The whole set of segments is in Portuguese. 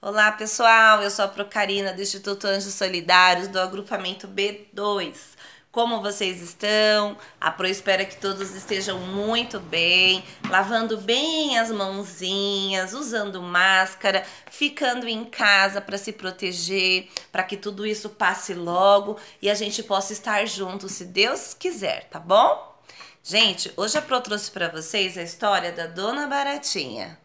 Olá pessoal, eu sou a Procarina do Instituto Anjos Solidários do agrupamento B2. Como vocês estão? A Pro espera que todos estejam muito bem, lavando bem as mãozinhas, usando máscara, ficando em casa para se proteger, para que tudo isso passe logo e a gente possa estar junto, se Deus quiser, tá bom? Gente, hoje a Pro trouxe para vocês a história da Dona Baratinha.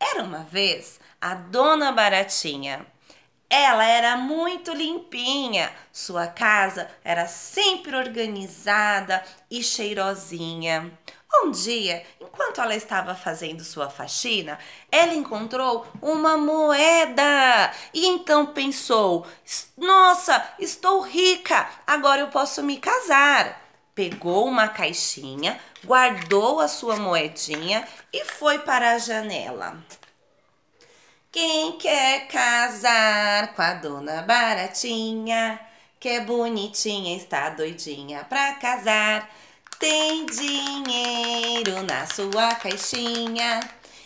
Era uma vez a dona Baratinha. Ela era muito limpinha, sua casa era sempre organizada e cheirosinha. Um dia, enquanto ela estava fazendo sua faxina, ela encontrou uma moeda e então pensou: Nossa, estou rica, agora eu posso me casar. Pegou uma caixinha, guardou a sua moedinha e foi para a janela. Quem quer casar com a dona Baratinha, que é bonitinha, está doidinha pra casar, tem dinheiro na sua caixinha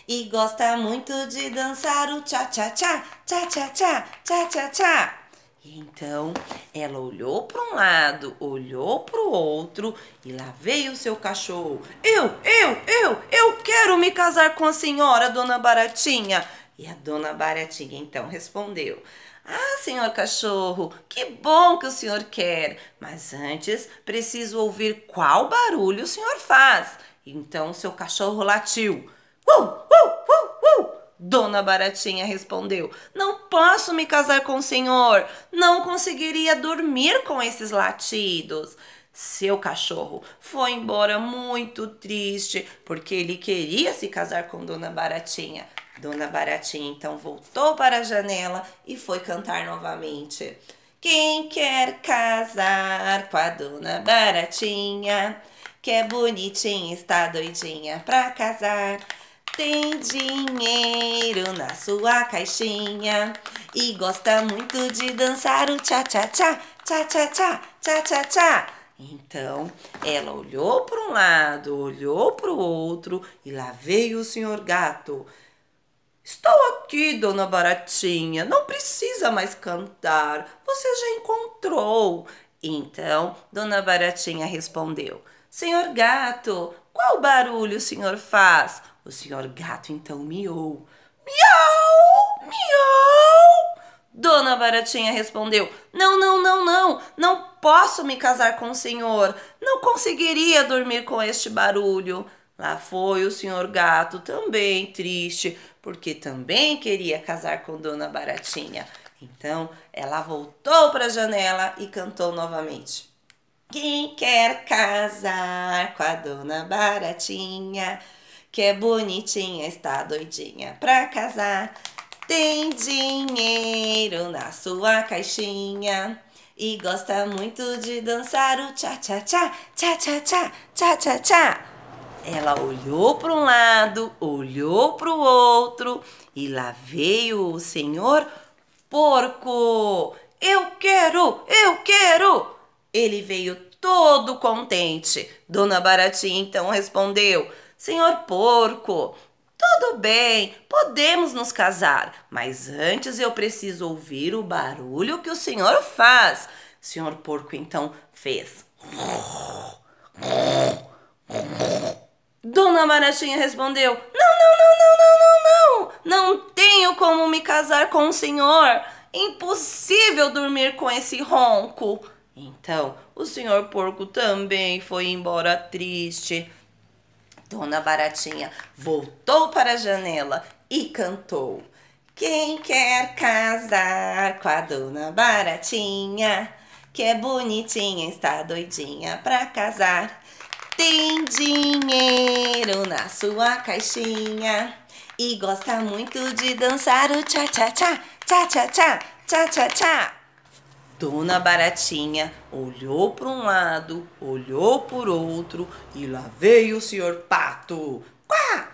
e gosta muito de dançar o tchá tchá tchá, tchá tchá tchá, tchá tchá tchá então ela olhou para um lado, olhou para o outro e lá veio o seu cachorro. Eu, eu, eu, eu quero me casar com a senhora, dona Baratinha. E a dona Baratinha então respondeu: Ah, senhor cachorro, que bom que o senhor quer, mas antes preciso ouvir qual barulho o senhor faz. Então o seu cachorro latiu. Uh, uh Dona Baratinha respondeu: Não posso me casar com o senhor, não conseguiria dormir com esses latidos. Seu cachorro foi embora muito triste, porque ele queria se casar com Dona Baratinha. Dona Baratinha então voltou para a janela e foi cantar novamente. Quem quer casar com a Dona Baratinha, que é bonitinha, está doidinha pra casar. Tem dinheiro na sua caixinha e gosta muito de dançar o tchá tchá tchá tchá tchá tchá tchá tchá tcha Então, ela olhou para um lado, olhou para o outro e lá veio o senhor gato. Estou aqui, dona Baratinha, não precisa mais cantar, você já encontrou. Então, dona Baratinha respondeu: Senhor gato, qual barulho o senhor faz? O senhor gato então miou. Miau! Miau! Dona Baratinha respondeu: Não, não, não, não, não posso me casar com o senhor. Não conseguiria dormir com este barulho. Lá foi o senhor gato também triste, porque também queria casar com Dona Baratinha. Então ela voltou para a janela e cantou novamente. Quem quer casar com a dona Baratinha, que é bonitinha, está doidinha pra casar. Tem dinheiro na sua caixinha e gosta muito de dançar o tcha-tcha-tcha, tcha-tcha-tcha, tcha-tcha-tcha. Ela olhou para um lado, olhou para o outro e lá veio o senhor porco. Eu quero, eu quero, ele veio todo contente. Dona Baratinha então respondeu: Senhor porco, tudo bem, podemos nos casar, mas antes eu preciso ouvir o barulho que o senhor faz. senhor porco então fez. Dona Baratinha respondeu: Não, não, não, não, não, não, não! Não tenho como me casar com o senhor! Impossível dormir com esse ronco! Então, o senhor porco também foi embora triste. Dona Baratinha voltou para a janela e cantou: Quem quer casar com a dona Baratinha? Que é bonitinha, está doidinha para casar. Tem dinheiro na sua caixinha e gosta muito de dançar o tchá tchá tchá, tchá tchá tchá, tchá tchá tchá. Dona Baratinha olhou para um lado, olhou por outro e lá veio o senhor Pato. Quá!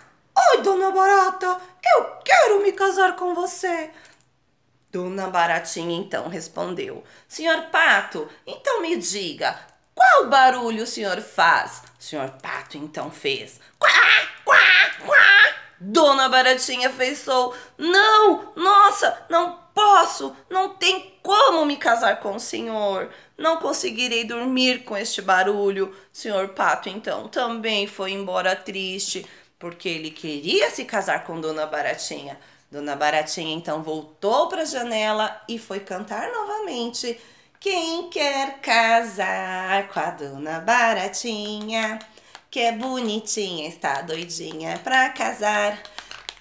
Oi, Dona Barata, eu quero me casar com você. Dona Baratinha então respondeu: Senhor Pato, então me diga, qual barulho o senhor faz? O senhor Pato então fez: Quá! Quá! Quá! Dona Baratinha fez: Não! Nossa, não posso, não tem como me casar com o senhor. Não conseguirei dormir com este barulho. Senhor Pato, então, também foi embora triste, porque ele queria se casar com Dona Baratinha. Dona Baratinha então voltou para a janela e foi cantar novamente. Quem quer casar com a Dona Baratinha? Que é bonitinha, está doidinha para casar.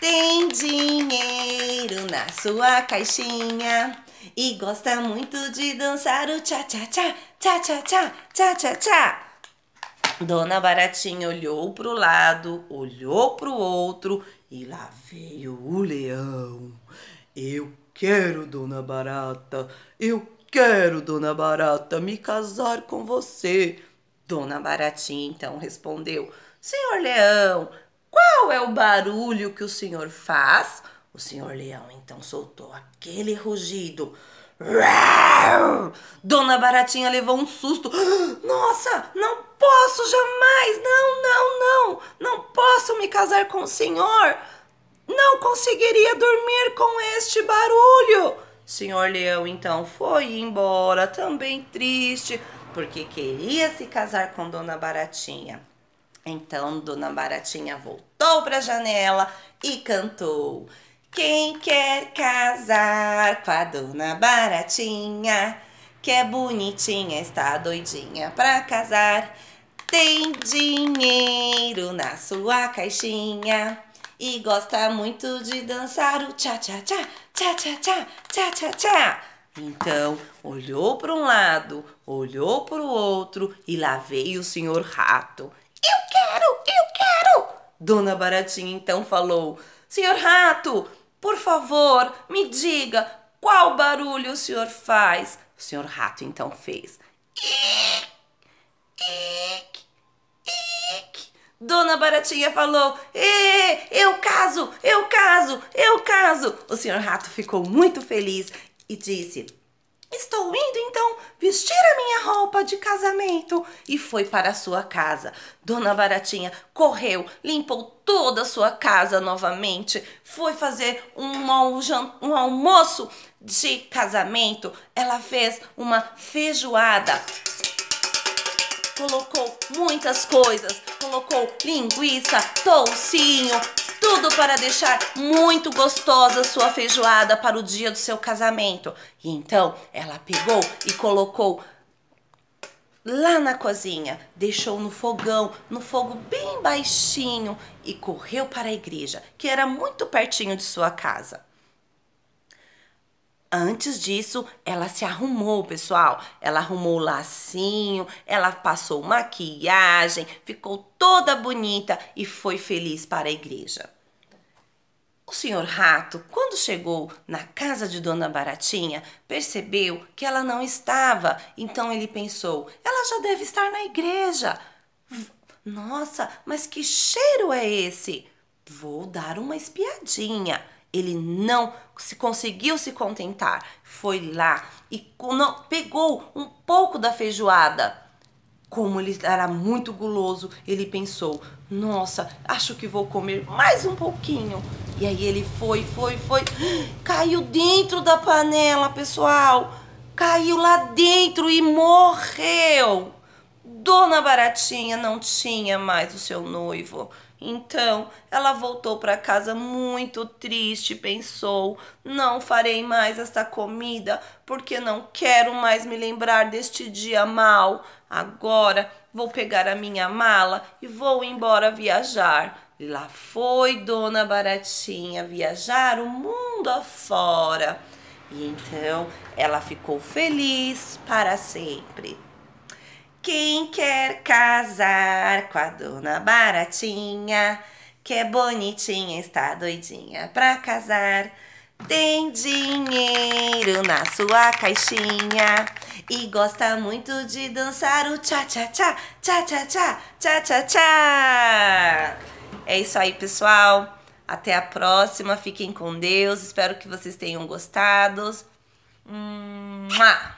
Tem dinheiro na sua caixinha e gosta muito de dançar o tcha-tcha-tcha, tcha-tcha-tcha, tcha-tcha-tcha. Dona Baratinha olhou pro lado, olhou pro outro e lá veio o leão. Eu quero, Dona Barata, eu quero, Dona Barata, me casar com você. Dona Baratinha então respondeu: Senhor Leão, qual é o barulho que o senhor faz? O senhor leão então soltou aquele rugido. Dona Baratinha levou um susto. Nossa, não posso jamais! Não, não, não! Não posso me casar com o senhor! Não conseguiria dormir com este barulho! Senhor Leão então foi embora, também triste, porque queria se casar com Dona Baratinha. Então, Dona Baratinha voltou para a janela e cantou: Quem quer casar com a Dona Baratinha, que é bonitinha, está doidinha para casar, tem dinheiro na sua caixinha e gosta muito de dançar o tchá-tchá-tchá, tchá-tchá-tchá, tchá-tchá-tchá. Então, olhou para um lado, olhou para o outro e lá veio o senhor rato Dona Baratinha então falou: Senhor rato, por favor, me diga qual barulho o senhor faz. O senhor rato então fez. Iiii, iiii, iiii. Dona Baratinha falou: Ê, eu caso, eu caso, eu caso. O senhor rato ficou muito feliz e disse: Estou indo então vestir a minha roupa de casamento. E foi para sua casa. Dona Baratinha correu, limpou toda a sua casa novamente, foi fazer um, um almoço de casamento. Ela fez uma feijoada. Colocou muitas coisas, colocou linguiça, toucinho, tudo para deixar muito gostosa sua feijoada para o dia do seu casamento. E então ela pegou e colocou lá na cozinha, deixou no fogão, no fogo bem baixinho e correu para a igreja, que era muito pertinho de sua casa. Antes disso, ela se arrumou, pessoal. Ela arrumou o lacinho, ela passou maquiagem, ficou toda bonita e foi feliz para a igreja. O senhor rato, quando chegou na casa de Dona Baratinha, percebeu que ela não estava. Então ele pensou: ela já deve estar na igreja. Nossa, mas que cheiro é esse? Vou dar uma espiadinha. Ele não se conseguiu se contentar, foi lá e pegou um pouco da feijoada. Como ele era muito guloso, ele pensou: "Nossa, acho que vou comer mais um pouquinho". E aí ele foi, foi, foi, caiu dentro da panela, pessoal. Caiu lá dentro e morreu. Dona Baratinha não tinha mais o seu noivo. Então ela voltou para casa muito triste, pensou: não farei mais esta comida porque não quero mais me lembrar deste dia mal. Agora vou pegar a minha mala e vou embora viajar. E lá foi Dona Baratinha viajar o mundo afora. E então ela ficou feliz para sempre. Quem quer casar com a dona Baratinha, que é bonitinha, está doidinha pra casar. Tem dinheiro na sua caixinha e gosta muito de dançar o tcha-tcha-tcha, tcha-tcha-tcha, tcha-tcha-tcha. É isso aí, pessoal. Até a próxima. Fiquem com Deus. Espero que vocês tenham gostado. Mua!